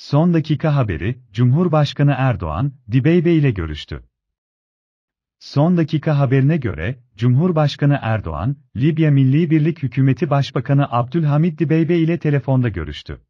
Son dakika haberi, Cumhurbaşkanı Erdoğan, Dibeybe ile görüştü. Son dakika haberine göre, Cumhurbaşkanı Erdoğan, Libya Milli Birlik Hükümeti Başbakanı Abdülhamid Dibeybe ile telefonda görüştü.